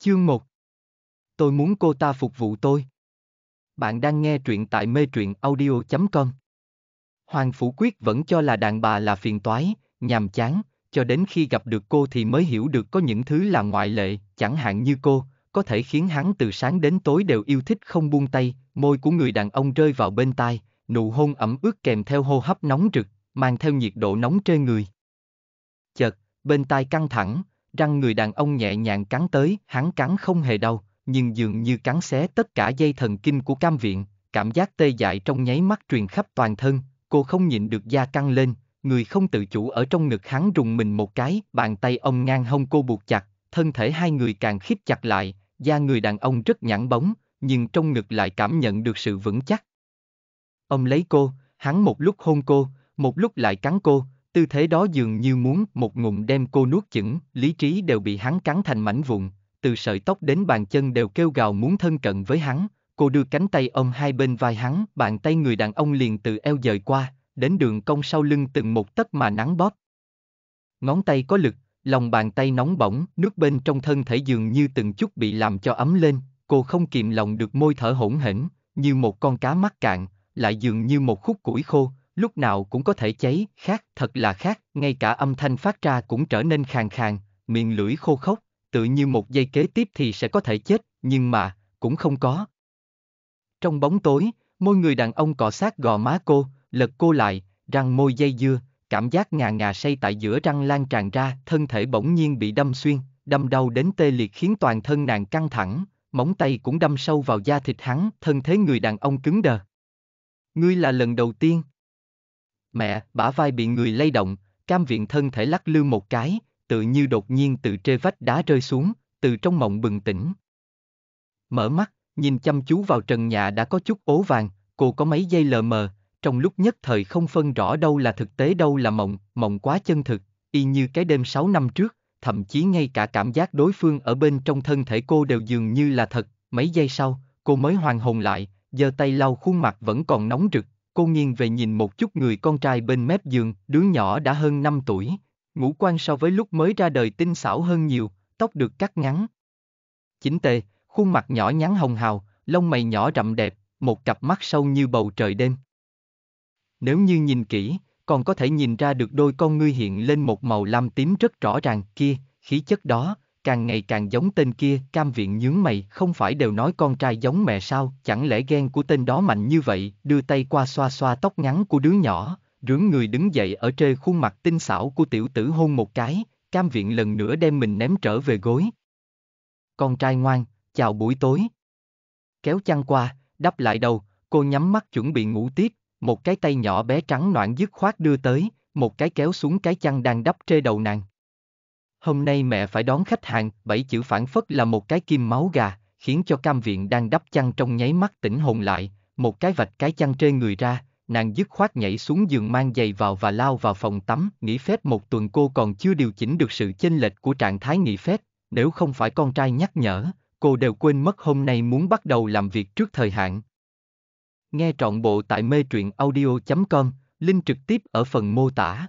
Chương 1 Tôi muốn cô ta phục vụ tôi. Bạn đang nghe truyện tại mê truyện audio.com Hoàng Phủ Quyết vẫn cho là đàn bà là phiền toái, nhàm chán, cho đến khi gặp được cô thì mới hiểu được có những thứ là ngoại lệ, chẳng hạn như cô, có thể khiến hắn từ sáng đến tối đều yêu thích không buông tay, môi của người đàn ông rơi vào bên tai, nụ hôn ẩm ướt kèm theo hô hấp nóng rực, mang theo nhiệt độ nóng trên người. Chật, bên tai căng thẳng, Răng người đàn ông nhẹ nhàng cắn tới, hắn cắn không hề đau, nhưng dường như cắn xé tất cả dây thần kinh của cam viện, cảm giác tê dại trong nháy mắt truyền khắp toàn thân, cô không nhịn được da căng lên, người không tự chủ ở trong ngực hắn rùng mình một cái, bàn tay ông ngang hông cô buộc chặt, thân thể hai người càng khít chặt lại, da người đàn ông rất nhẵn bóng, nhưng trong ngực lại cảm nhận được sự vững chắc. Ông lấy cô, hắn một lúc hôn cô, một lúc lại cắn cô, Tư thế đó dường như muốn một ngụm đem cô nuốt chửng, lý trí đều bị hắn cắn thành mảnh vụn, từ sợi tóc đến bàn chân đều kêu gào muốn thân cận với hắn, cô đưa cánh tay ôm hai bên vai hắn, bàn tay người đàn ông liền từ eo dời qua, đến đường cong sau lưng từng một tấc mà nắng bóp. Ngón tay có lực, lòng bàn tay nóng bỏng, nước bên trong thân thể dường như từng chút bị làm cho ấm lên, cô không kìm lòng được môi thở hổn hển, như một con cá mắc cạn, lại dường như một khúc củi khô, lúc nào cũng có thể cháy, khác, thật là khác, ngay cả âm thanh phát ra cũng trở nên khàn khàn, miệng lưỡi khô khốc, tự như một giây kế tiếp thì sẽ có thể chết, nhưng mà, cũng không có. Trong bóng tối, môi người đàn ông cọ sát gò má cô, lật cô lại, răng môi dây dưa, cảm giác ngà ngà say tại giữa răng lan tràn ra, thân thể bỗng nhiên bị đâm xuyên, đâm đau đến tê liệt khiến toàn thân nàng căng thẳng, móng tay cũng đâm sâu vào da thịt hắn, thân thế người đàn ông cứng đờ. Ngươi là lần đầu tiên Mẹ, bả vai bị người lay động, cam viện thân thể lắc lư một cái, tự như đột nhiên từ trê vách đá rơi xuống, từ trong mộng bừng tỉnh. Mở mắt, nhìn chăm chú vào trần nhà đã có chút ố vàng, cô có mấy giây lờ mờ, trong lúc nhất thời không phân rõ đâu là thực tế đâu là mộng, mộng quá chân thực, y như cái đêm 6 năm trước, thậm chí ngay cả cảm giác đối phương ở bên trong thân thể cô đều dường như là thật, mấy giây sau, cô mới hoàn hồn lại, giơ tay lau khuôn mặt vẫn còn nóng rực, cô nghiêng về nhìn một chút người con trai bên mép giường, đứa nhỏ đã hơn 5 tuổi, ngũ quan so với lúc mới ra đời tinh xảo hơn nhiều, tóc được cắt ngắn. chính tề, khuôn mặt nhỏ nhắn hồng hào, lông mày nhỏ rậm đẹp, một cặp mắt sâu như bầu trời đêm. Nếu như nhìn kỹ, còn có thể nhìn ra được đôi con ngươi hiện lên một màu lam tím rất rõ ràng kia, khí chất đó, càng ngày càng giống tên kia, cam viện nhướng mày, không phải đều nói con trai giống mẹ sao, chẳng lẽ ghen của tên đó mạnh như vậy, đưa tay qua xoa xoa tóc ngắn của đứa nhỏ, rướng người đứng dậy ở trên khuôn mặt tinh xảo của tiểu tử hôn một cái, cam viện lần nữa đem mình ném trở về gối. Con trai ngoan, chào buổi tối. Kéo chăn qua, đắp lại đầu, cô nhắm mắt chuẩn bị ngủ tiếp, một cái tay nhỏ bé trắng noạn dứt khoát đưa tới, một cái kéo xuống cái chăn đang đắp trê đầu nàng. Hôm nay mẹ phải đón khách hàng, bảy chữ phản phất là một cái kim máu gà, khiến cho cam viện đang đắp chăn trong nháy mắt tỉnh hồn lại, một cái vạch cái chăn trên người ra, nàng dứt khoát nhảy xuống giường mang giày vào và lao vào phòng tắm, nghỉ phép một tuần cô còn chưa điều chỉnh được sự chênh lệch của trạng thái nghỉ phép, nếu không phải con trai nhắc nhở, cô đều quên mất hôm nay muốn bắt đầu làm việc trước thời hạn. Nghe trọn bộ tại mê truyện audio.com, link trực tiếp ở phần mô tả.